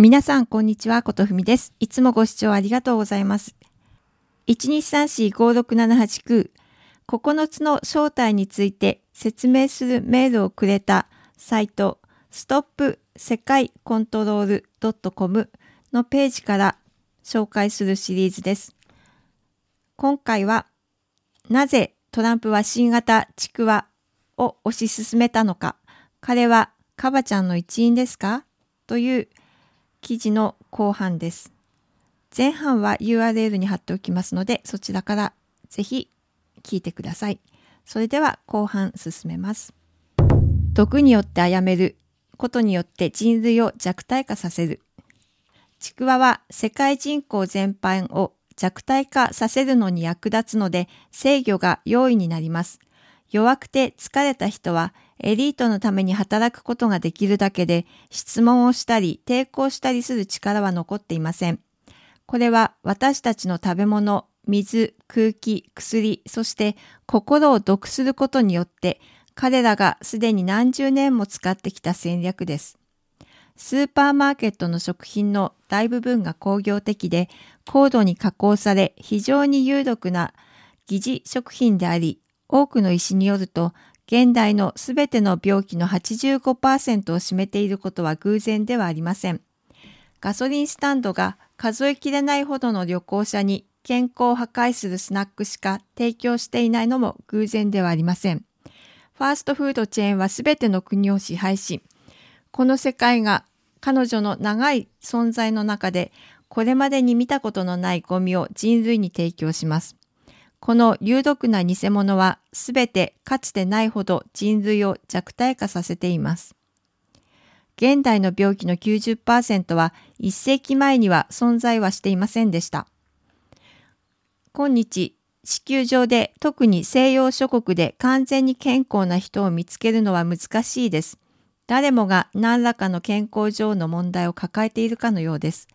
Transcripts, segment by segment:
皆さん、こんにちは。ことふみです。いつもご視聴ありがとうございます。123456789 9つの正体について説明するメールをくれたサイト、ストップ世界コントロール .com のページから紹介するシリーズです。今回は、なぜトランプは新型ちくわを推し進めたのか、彼はカバちゃんの一員ですかという記事の後半です。前半は URL に貼っておきますので、そちらからぜひ聞いてください。それでは後半進めます。毒によって殺めることによって人類を弱体化させる。ちくわは世界人口全般を弱体化させるのに役立つので制御が容易になります。弱くて疲れた人はエリートのために働くことができるだけで、質問をしたり、抵抗したりする力は残っていません。これは私たちの食べ物、水、空気、薬、そして心を毒することによって、彼らがすでに何十年も使ってきた戦略です。スーパーマーケットの食品の大部分が工業的で、高度に加工され、非常に有毒な疑似食品であり、多くの医師によると、現代のすべての病気の85%を占めていることは偶然ではありません。ガソリンスタンドが数えきれないほどの旅行者に健康を破壊するスナックしか提供していないのも偶然ではありません。ファーストフードチェーンはすべての国を支配し、この世界が彼女の長い存在の中でこれまでに見たことのないゴミを人類に提供します。この有毒な偽物はすべてかつてないほど人類を弱体化させています。現代の病気の90%は1世紀前には存在はしていませんでした。今日、地球上で特に西洋諸国で完全に健康な人を見つけるのは難しいです。誰もが何らかの健康上の問題を抱えているかのようです。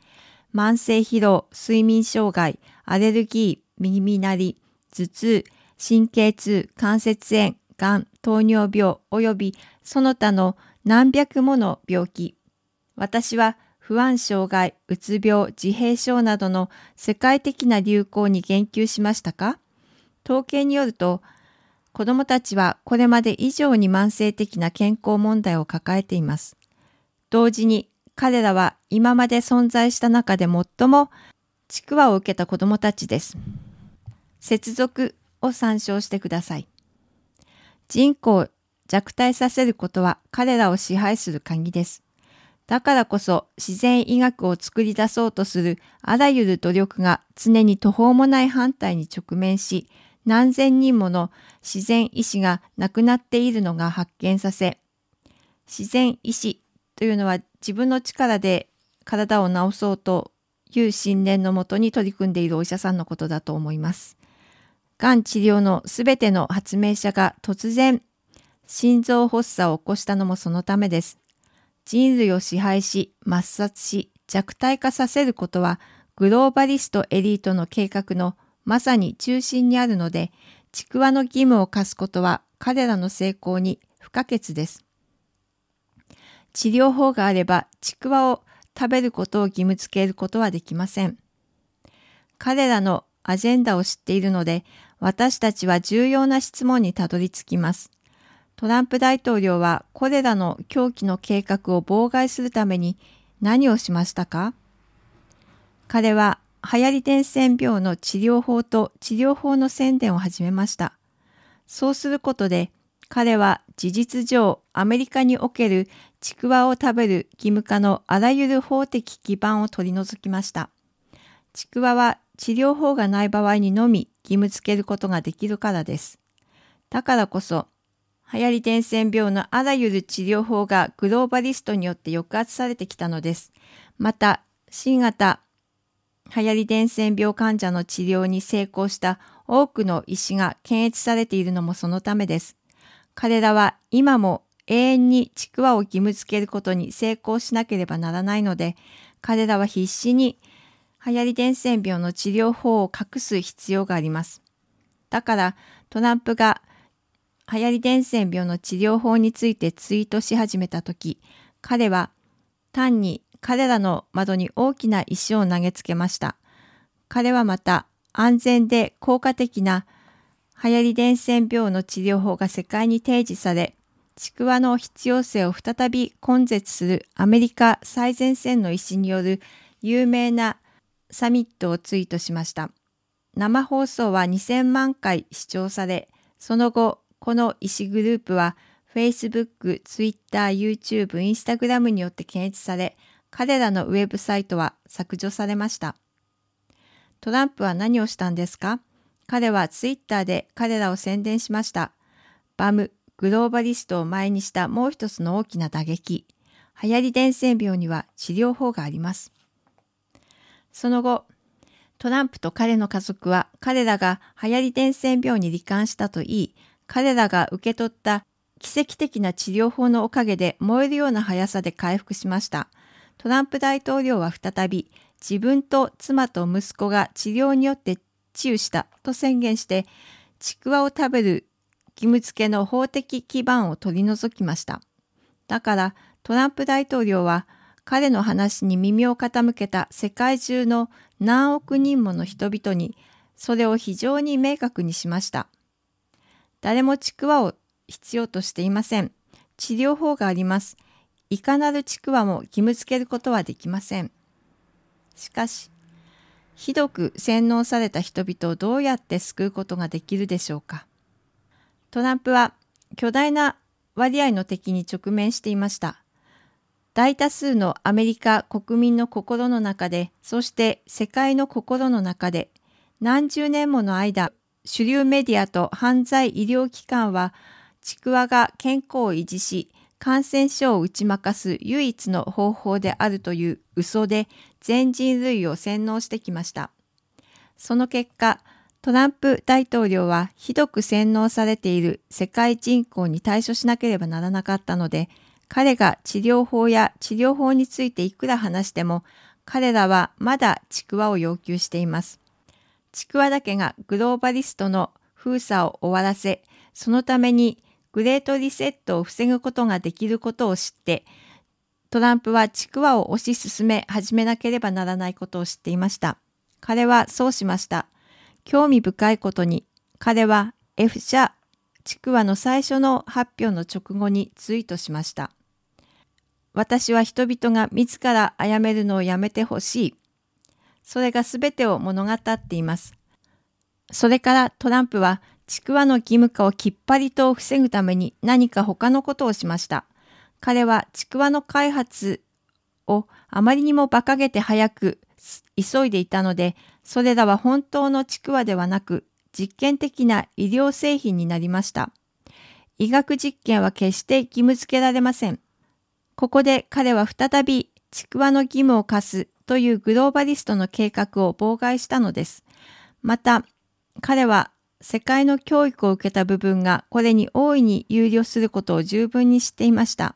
慢性疲労、睡眠障害、アレルギー、耳鳴り、頭痛、神経痛、関節炎、がん、糖尿病及びその他の何百もの病気。私は不安障害、うつ病、自閉症などの世界的な流行に言及しましたか統計によると、子供たちはこれまで以上に慢性的な健康問題を抱えています。同時に彼らは今まで存在した中で最もちくわを受けた子どもたちです。接続を参照してください。人口を弱体させることは彼らを支配する鍵です。だからこそ自然医学を作り出そうとするあらゆる努力が常に途方もない反対に直面し、何千人もの自然医師が亡くなっているのが発見させ、自然医師というのは自分の力で体を治そうという信念のもとに取り組んでいるお医者さんのことだと思います。がん治療のすべての発明者が突然心臓発作を起こしたのもそのためです。人類を支配し、抹殺し、弱体化させることはグローバリストエリートの計画のまさに中心にあるので、ちくわの義務を課すことは彼らの成功に不可欠です。治療法があれば、ちくわを食べることを義務付けることはできません。彼らのアジェンダを知っているので、私たちは重要な質問にたどり着きます。トランプ大統領はこれらの狂気の計画を妨害するために何をしましたか彼は流行り伝染病の治療法と治療法の宣伝を始めました。そうすることで彼は事実上アメリカにおけるちくわを食べる義務化のあらゆる法的基盤を取り除きました。ちくわは治療法がない場合にのみ義務付けることができるからです。だからこそ、流行り伝染病のあらゆる治療法がグローバリストによって抑圧されてきたのです。また、新型流行り伝染病患者の治療に成功した多くの医師が検閲されているのもそのためです。彼らは今も永遠にちくわを義務付けることに成功しなければならないので、彼らは必死に流行り伝染病の治療法を隠す必要があります。だからトランプが流行り伝染病の治療法についてツイートし始めた時彼は単に彼らの窓に大きな石を投げつけました。彼はまた安全で効果的な流行り伝染病の治療法が世界に提示され、ちくわの必要性を再び根絶するアメリカ最前線の医師による有名なサミットをツイートしました。生放送は2000万回視聴され、その後、この医師グループは Facebook、Twitter、YouTube、Instagram によって検閲され、彼らのウェブサイトは削除されました。トランプは何をしたんですか彼は Twitter で彼らを宣伝しました。バム、グローバリストを前にしたもう一つの大きな打撃。流行り伝染病には治療法があります。その後、トランプと彼の家族は彼らが流行り伝染病に罹患したといい、彼らが受け取った奇跡的な治療法のおかげで燃えるような速さで回復しました。トランプ大統領は再び自分と妻と息子が治療によって治癒したと宣言して、ちくわを食べる義務付けの法的基盤を取り除きました。だからトランプ大統領は彼の話に耳を傾けた世界中の何億人もの人々にそれを非常に明確にしました。誰もちくわを必要としていません。治療法があります。いかなるちくわも義務付けることはできません。しかし、ひどく洗脳された人々をどうやって救うことができるでしょうか。トランプは巨大な割合の敵に直面していました。大多数のアメリカ国民の心の中で、そして世界の心の中で、何十年もの間、主流メディアと犯罪医療機関は、ちくわが健康を維持し、感染症を打ち負かす唯一の方法であるという嘘で全人類を洗脳してきました。その結果、トランプ大統領はひどく洗脳されている世界人口に対処しなければならなかったので、彼が治療法や治療法についていくら話しても、彼らはまだちくわを要求しています。ちくわだけがグローバリストの封鎖を終わらせ、そのためにグレートリセットを防ぐことができることを知って、トランプはちくわを推し進め始めなければならないことを知っていました。彼はそうしました。興味深いことに、彼は F 社ちくわの最初の発表の直後にツイートしました。私は人々が自ら殺めるのをやめてほしい。それが全てを物語っています。それからトランプはちくわの義務化をきっぱりと防ぐために何か他のことをしました。彼はちくわの開発をあまりにも馬鹿げて早く急いでいたので、それらは本当のちくわではなく実験的な医療製品になりました。医学実験は決して義務付けられません。ここで彼は再びちくわの義務を課すというグローバリストの計画を妨害したのです。また、彼は世界の教育を受けた部分がこれに大いに有慮することを十分に知っていました。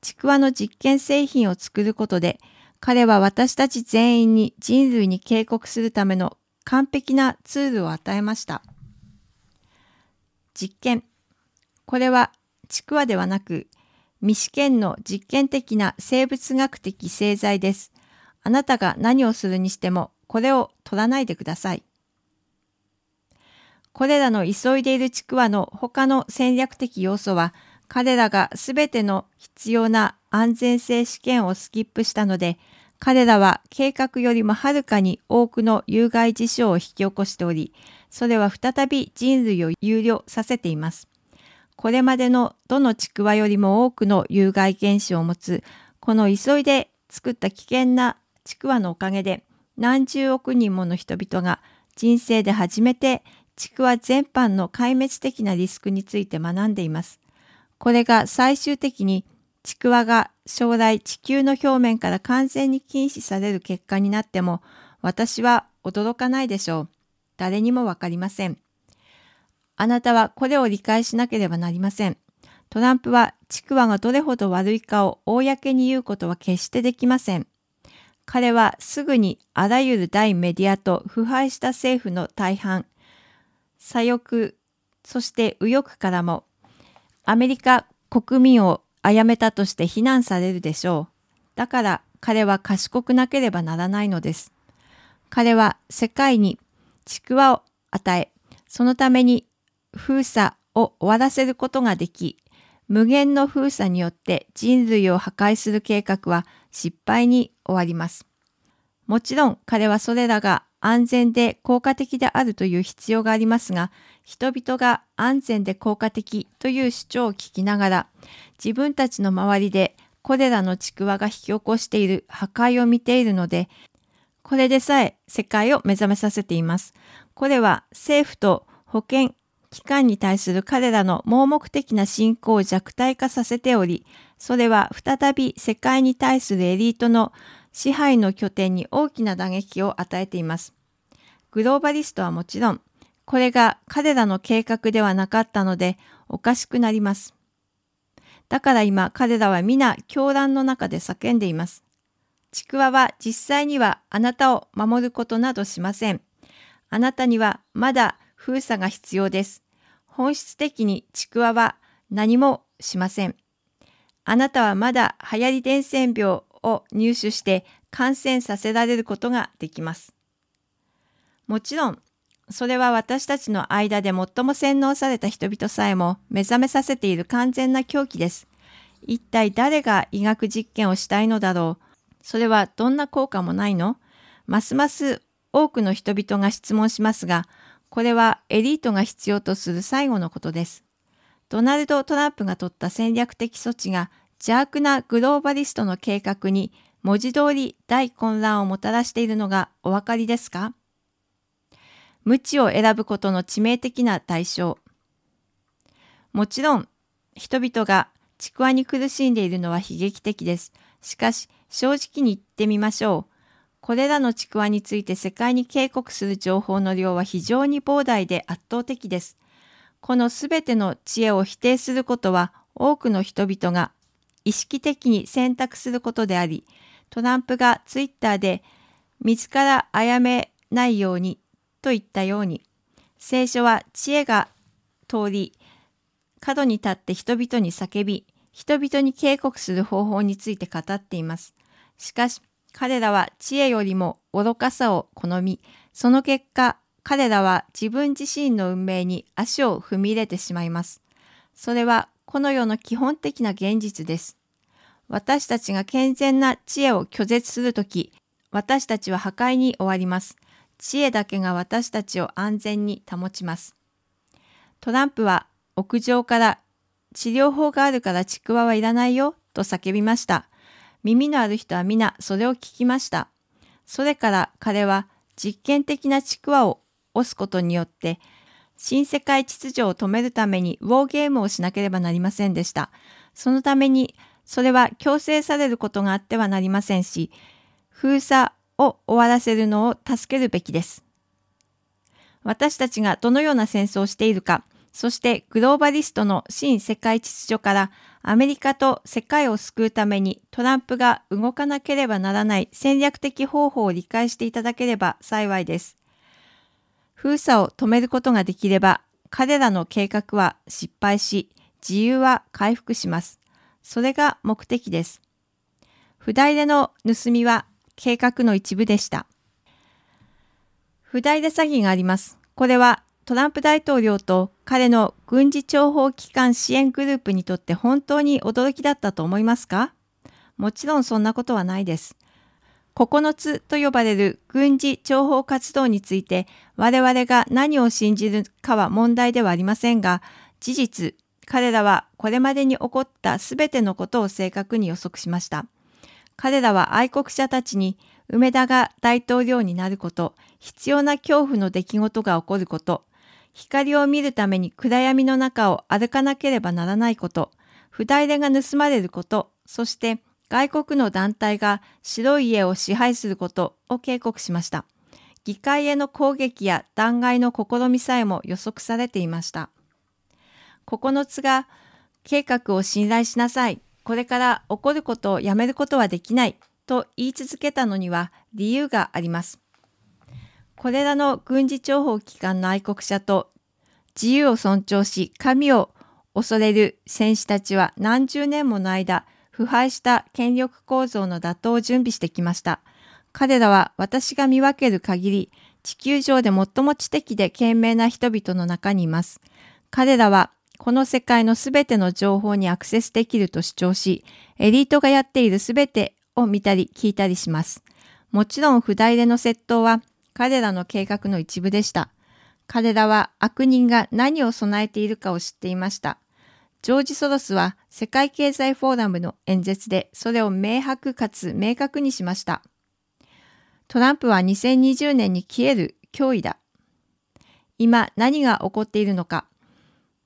ちくわの実験製品を作ることで、彼は私たち全員に人類に警告するための完璧なツールを与えました。実験。これはちくわではなく、未試験の実験的な生物学的製剤です。あなたが何をするにしても、これを取らないでください。これらの急いでいるちくわの他の戦略的要素は、彼らが全ての必要な安全性試験をスキップしたので、彼らは計画よりもはるかに多くの有害事象を引き起こしており、それは再び人類を憂慮させています。これまでのどのちくわよりも多くの有害原子を持つこの急いで作った危険なちくわのおかげで何十億人もの人々が人生で初めてちくわ全般の壊滅的なリスクについて学んでいます。これが最終的にちくわが将来地球の表面から完全に禁止される結果になっても私は驚かないでしょう。誰にもわかりません。あなたはこれを理解しなければなりません。トランプはちくわがどれほど悪いかを公に言うことは決してできません。彼はすぐにあらゆる大メディアと腐敗した政府の大半、左翼、そして右翼からも、アメリカ国民を殺めたとして非難されるでしょう。だから彼は賢くなければならないのです。彼は世界にちくわを与え、そのために封鎖を終わらせることができ、無限の封鎖によって人類を破壊する計画は失敗に終わります。もちろん彼はそれらが安全で効果的であるという必要がありますが、人々が安全で効果的という主張を聞きながら、自分たちの周りでこれらのちくわが引き起こしている破壊を見ているので、これでさえ世界を目覚めさせています。これは政府と保健期間に対する彼らの盲目的な信仰を弱体化させており、それは再び世界に対するエリートの支配の拠点に大きな打撃を与えています。グローバリストはもちろん、これが彼らの計画ではなかったのでおかしくなります。だから今彼らは皆狂乱の中で叫んでいます。ちくわは実際にはあなたを守ることなどしません。あなたにはまだ封鎖が必要です。本質的にちくわは何もしません。あなたはまだ流行り伝染病を入手して感染させられることができます。もちろん、それは私たちの間で最も洗脳された人々さえも目覚めさせている完全な狂気です。一体誰が医学実験をしたいのだろうそれはどんな効果もないのますます多くの人々が質問しますが、これはエリートが必要とする最後のことです。ドナルド・トランプが取った戦略的措置が邪悪なグローバリストの計画に文字通り大混乱をもたらしているのがお分かりですか無知を選ぶことの致命的な対象。もちろん、人々がちくわに苦しんでいるのは悲劇的です。しかし、正直に言ってみましょう。これらのちくわについて世界に警告する情報の量は非常に膨大で圧倒的です。このすべての知恵を否定することは多くの人々が意識的に選択することであり、トランプがツイッターで自ら殺めないようにと言ったように、聖書は知恵が通り、角に立って人々に叫び、人々に警告する方法について語っています。しかし、彼らは知恵よりも愚かさを好み、その結果、彼らは自分自身の運命に足を踏み入れてしまいます。それはこの世の基本的な現実です。私たちが健全な知恵を拒絶するとき、私たちは破壊に終わります。知恵だけが私たちを安全に保ちます。トランプは屋上から治療法があるからちくわはいらないよと叫びました。耳のある人は皆それを聞きました。それから彼は実験的なちくわを押すことによって、新世界秩序を止めるためにウォーゲームをしなければなりませんでした。そのために、それは強制されることがあってはなりませんし、封鎖を終わらせるのを助けるべきです。私たちがどのような戦争をしているか、そしてグローバリストの新世界秩序からアメリカと世界を救うためにトランプが動かなければならない戦略的方法を理解していただければ幸いです。封鎖を止めることができれば、彼らの計画は失敗し、自由は回復します。それが目的です。不代での盗みは計画の一部でした。不代で詐欺があります。これはトランプ大統領と彼の軍事諜報機関支援グループにとって本当に驚きだったと思いますかもちろんそんなことはないです。9つと呼ばれる軍事諜報活動について我々が何を信じるかは問題ではありませんが、事実、彼らはこれまでに起こった全てのことを正確に予測しました。彼らは愛国者たちに梅田が大統領になること、必要な恐怖の出来事が起こること、光を見るために暗闇の中を歩かなければならないこと、筆入れが盗まれること、そして外国の団体が白い家を支配することを警告しました。議会への攻撃や弾劾の試みさえも予測されていました。9つが計画を信頼しなさい。これから起こることをやめることはできないと言い続けたのには理由があります。これらの軍事諜報機関の愛国者と自由を尊重し神を恐れる戦士たちは何十年もの間腐敗した権力構造の打倒を準備してきました。彼らは私が見分ける限り地球上で最も知的で賢明な人々の中にいます。彼らはこの世界のすべての情報にアクセスできると主張し、エリートがやっているすべてを見たり聞いたりします。もちろん、不代での窃盗は彼らの計画の一部でした。彼らは悪人が何を備えているかを知っていました。ジョージ・ソロスは世界経済フォーラムの演説でそれを明白かつ明確にしました。トランプは2020年に消える脅威だ。今何が起こっているのか。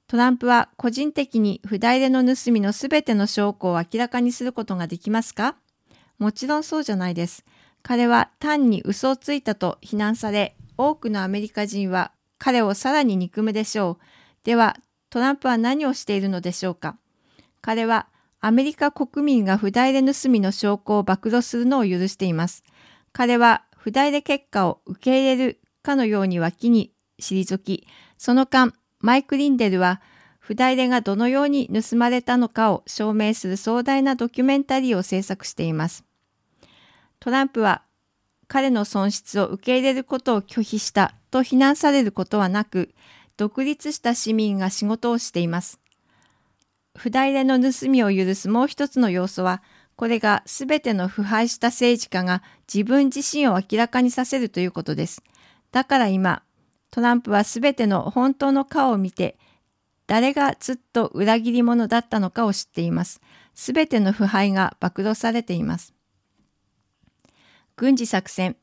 トランプは個人的に不代理の盗みの全ての証拠を明らかにすることができますかもちろんそうじゃないです。彼は単に嘘をついたと非難され、多くのアメリカ人は彼をさらに憎むでしょう。では、トランプは何をしているのでしょうか彼はアメリカ国民が不代で盗みの証拠を暴露するのを許しています。彼は不代で結果を受け入れるかのように脇に退き、その間、マイク・リンデルは不代でがどのように盗まれたのかを証明する壮大なドキュメンタリーを制作しています。トランプは彼の損失を受け入れることを拒否したと非難されることはなく、独立した市民が仕事をしています。札入れの盗みを許すもう一つの要素は、これが全ての腐敗した政治家が自分自身を明らかにさせるということです。だから今、トランプは全ての本当の顔を見て、誰がずっと裏切り者だったのかを知っています。全ての腐敗が暴露されています。軍事作戦。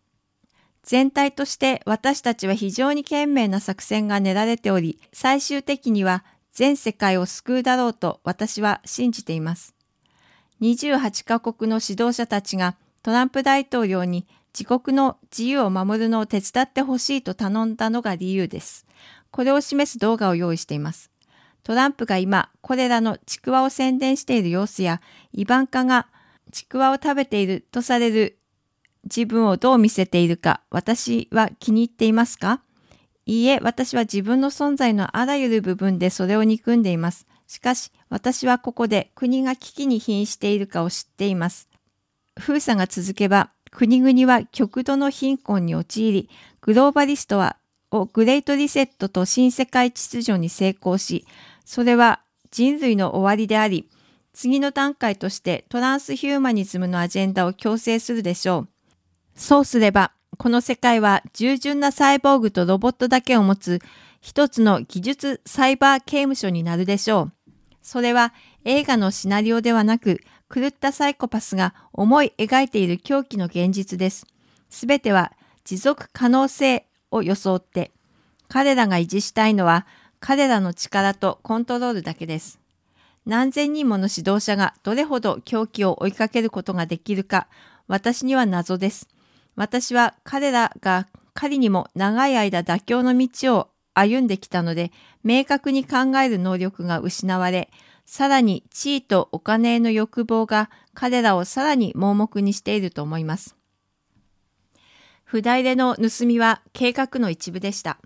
全体として私たちは非常に懸命な作戦が練られており、最終的には全世界を救うだろうと私は信じています。28カ国の指導者たちがトランプ大統領に自国の自由を守るのを手伝ってほしいと頼んだのが理由です。これを示す動画を用意しています。トランプが今、これらのちくわを宣伝している様子や、イバンカがちくわを食べているとされる自分をどう見せているか、私は気に入っていますかいいえ、私は自分の存在のあらゆる部分でそれを憎んでいます。しかし、私はここで国が危機に瀕しているかを知っています。封鎖が続けば、国々は極度の貧困に陥り、グローバリストはをグレートリセットと新世界秩序に成功し、それは人類の終わりであり、次の段階としてトランスヒューマニズムのアジェンダを強制するでしょう。そうすれば、この世界は従順なサイボーグとロボットだけを持つ一つの技術サイバー刑務所になるでしょう。それは映画のシナリオではなく、狂ったサイコパスが思い描いている狂気の現実です。すべては持続可能性を装って、彼らが維持したいのは彼らの力とコントロールだけです。何千人もの指導者がどれほど狂気を追いかけることができるか、私には謎です。私は彼らが仮にも長い間妥協の道を歩んできたので、明確に考える能力が失われ、さらに地位とお金への欲望が彼らをさらに盲目にしていると思います。不代での盗みは計画の一部でした。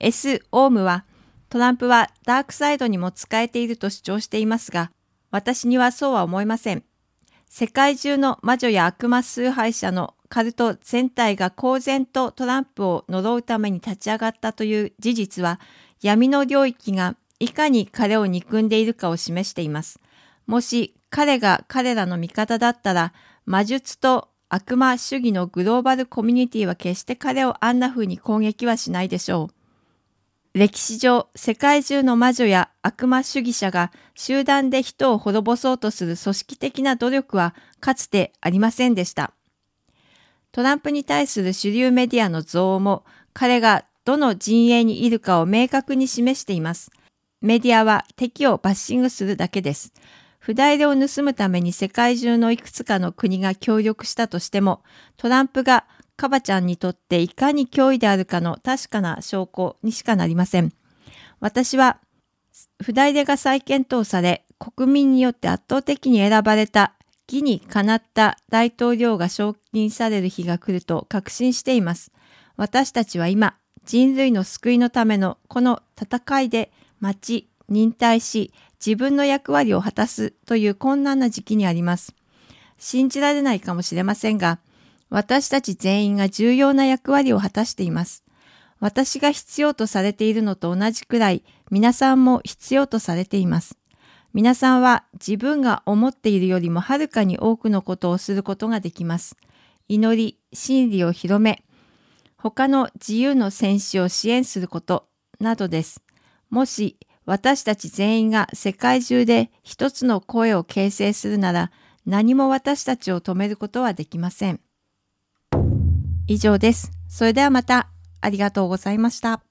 S・ オームは、トランプはダークサイドにも使えていると主張していますが、私にはそうは思いません。世界中の魔女や悪魔崇拝者のカルト全体が公然とトランプを呪うために立ち上がったという事実は闇の領域がいかに彼を憎んでいるかを示しています。もし彼が彼らの味方だったら魔術と悪魔主義のグローバルコミュニティは決して彼をあんな風に攻撃はしないでしょう。歴史上世界中の魔女や悪魔主義者が集団で人を滅ぼそうとする組織的な努力はかつてありませんでした。トランプに対する主流メディアの憎悪も彼がどの陣営にいるかを明確に示しています。メディアは敵をバッシングするだけです。不代理を盗むために世界中のいくつかの国が協力したとしても、トランプがカバちゃんにとっていかに脅威であるかの確かな証拠にしかなりません。私は、不代出が再検討され、国民によって圧倒的に選ばれた、義にかなった大統領が承認される日が来ると確信しています。私たちは今、人類の救いのためのこの戦いで待ち、忍耐し、自分の役割を果たすという困難な時期にあります。信じられないかもしれませんが、私たち全員が重要な役割を果たしています。私が必要とされているのと同じくらい、皆さんも必要とされています。皆さんは自分が思っているよりもはるかに多くのことをすることができます。祈り、真理を広め、他の自由の戦士を支援することなどです。もし私たち全員が世界中で一つの声を形成するなら何も私たちを止めることはできません。以上です。それではまたありがとうございました。